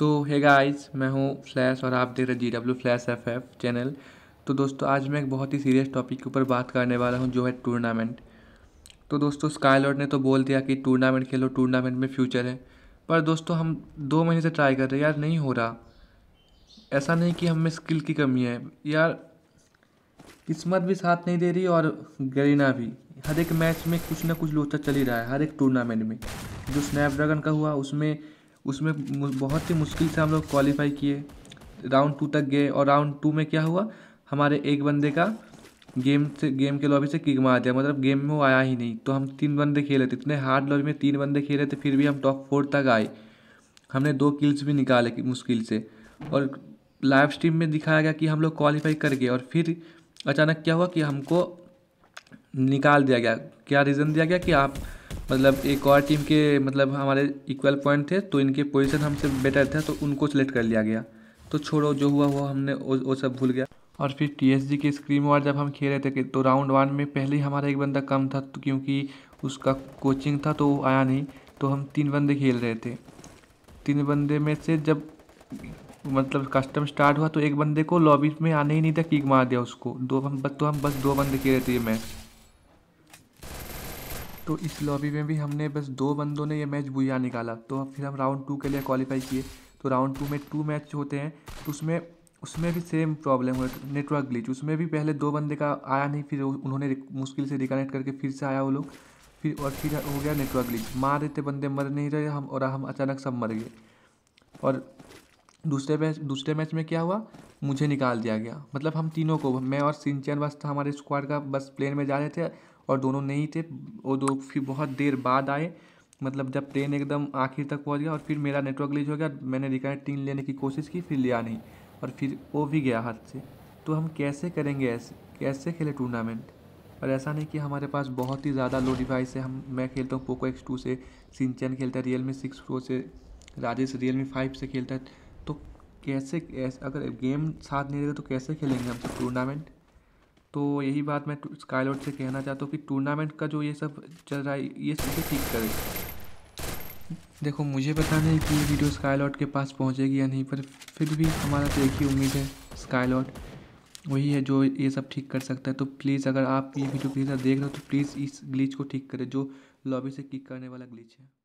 तो hey guys मैं हूँ फ्लैश और आप देख रहे G W flash F F channel तो दोस्तों आज मैं एक बहुत ही सीरियस टॉपिक के ऊपर बात करने वाला हूँ जो है टूर्नामेंट तो दोस्तों स्काईलॉर्ड ने तो बोल दिया कि टूर्नामेंट खेलो टूर्नामेंट में फ्यूचर है पर दोस्तों हम दो महीने से ट्राई कर रहे हैं यार नहीं हो रहा ऐसा नहीं कि हमें स्किल की कमी है यार किस्मत भी साथ नहीं दे रही और गरीना भी हर एक मैच में कुछ ना कुछ लोचा चल ही रहा है हर एक टूर्नामेंट में जो स्नैपड्रैगन का हुआ उसमें उसमें बहुत ही मुश्किल से हम लोग क्वालिफाई किए राउंड टू तक गए और राउंड टू में क्या हुआ हमारे एक बंदे का गेम से गेम के लॉबी से किक मार दिया मतलब गेम में वो आया ही नहीं तो हम तीन बंदे खेले थे इतने हार्ड लॉबी में तीन बंदे खेले थे फिर भी हम टॉप फोर तक आए हमने दो किल्स भी निकाले मुश्किल से और लाइव स्ट्रीम में दिखाया गया कि हम लोग क्वालिफाई कर गए और फिर अचानक क्या हुआ कि हमको निकाल दिया गया क्या रीज़न दिया गया कि आप मतलब एक और टीम के मतलब हमारे इक्वल पॉइंट थे तो इनके पोजीशन हमसे बेटर था तो उनको सेलेक्ट कर लिया गया तो छोड़ो जो हुआ हुआ हमने वो सब भूल गया और फिर टी के स्क्रीम वार जब हम खेल रहे थे तो राउंड वन में पहले ही हमारा एक बंदा कम था तो क्योंकि उसका कोचिंग था तो वो आया नहीं तो हम तीन बंदे खेल रहे थे तीन बंदे में से जब मतलब कस्टम स्टार्ट हुआ तो एक बंदे को लॉबी में आने ही नहीं था किक मार दिया उसको दो हम बस तो हम बस दो बंदे खेल रहे थे ये मैच तो इस लॉबी में भी हमने बस दो बंदों ने ये मैच बुझा निकाला तो फिर हम राउंड टू के लिए क्वालिफाई किए तो राउंड टू में टू मैच होते हैं तो उसमें उसमें भी सेम प्रॉब्लम हुआ नेटवर्क ग्लिच उसमें भी पहले दो बंदे का आया नहीं फिर उन्होंने मुश्किल से रिकनेक्ट करके फिर से आया वो लोग फिर और फिर हो गया नेटवर्क ग्लिच मार देते बंदे मर नहीं रहे हम और हम अचानक सब मर गए और दूसरे मैच दूसरे मैच में क्या हुआ मुझे निकाल दिया गया मतलब हम तीनों को मैं और सिंचन बस था हमारे स्क्वाड का बस प्लेन में जा रहे थे और दोनों नहीं थे वो दो फिर बहुत देर बाद आए मतलब जब ट्रेन एकदम आखिर तक पहुंच गया और फिर मेरा नेटवर्क लीज हो गया मैंने रिकनेक्टिंग लेने की कोशिश की फिर लिया नहीं और फिर वो भी गया हाथ से तो हम कैसे करेंगे ऐसे कैसे खेले टूर्नामेंट और ऐसा नहीं कि हमारे पास बहुत ही ज़्यादा लो डिवाइस है हम मैं खेलता हूँ पोको एक्स टू से सिंचन खेलता है रियल मी सिक्स प्रो से राजेश रियल मी फाइव से खेलता है कैसे अगर गेम साथ नहीं रहेगा तो कैसे खेलेंगे हम सब टूर्नामेंट तो यही बात मैं स्काई लॉर्ड से कहना चाहता हूँ कि टूर्नामेंट का जो ये सब चल रहा है ये सब ठीक करे देखो मुझे पता नहीं कि ये वीडियो स्काई लॉर्ड के पास पहुँचेगी या नहीं पर फिर भी हमारा तो एक ही उम्मीद है स्काई लॉर्ड वही है जो ये सब ठीक कर सकता है तो प्लीज़ अगर आप ये वीडियो देख रहे हो तो प्लीज़ इस ग्लीच को ठीक करें जो लॉबी से किक करने वाला ग्लीच है